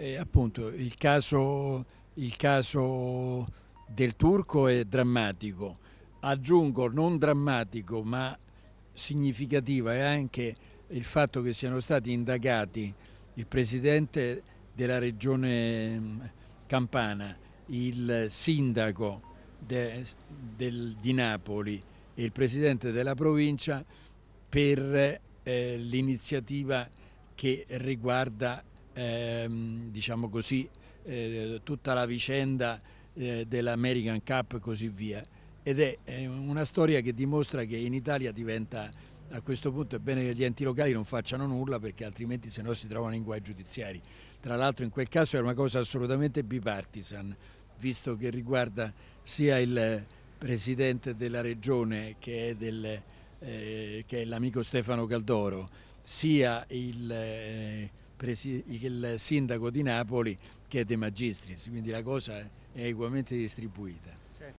eh, appunto il caso, il caso del turco è drammatico, aggiungo non drammatico ma significativo è anche il fatto che siano stati indagati il presidente della regione mm, campana, il sindaco de, del, di Napoli e il presidente della provincia per eh, l'iniziativa che riguarda ehm, diciamo così, eh, tutta la vicenda eh, dell'American Cup e così via. Ed è, una storia che dimostra che in Italia diventa a questo punto è bene che gli enti locali non facciano nulla perché altrimenti se no si trovano in guai giudiziari. Tra l'altro in quel caso è una cosa assolutamente bipartisan, visto che riguarda sia il presidente della regione che è, eh, l'amico eh, Stefano Caldoro, sia il eh, il sindaco di Napoli che è De Magistris, quindi la cosa è equamente distribuita.